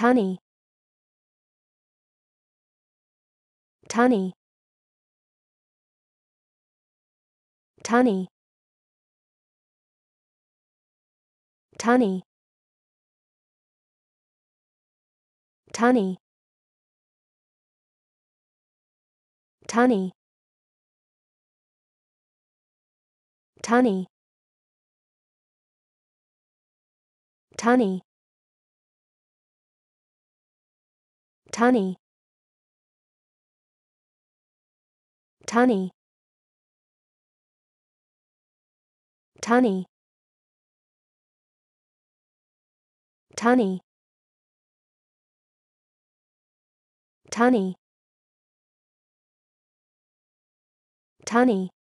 Tunny. Tunny. Tunny. Tunny. Tunny. Tunny. Tunny. Tunny. Tunny. Tunny. Tunny. Tunny. Tunny. Tunny.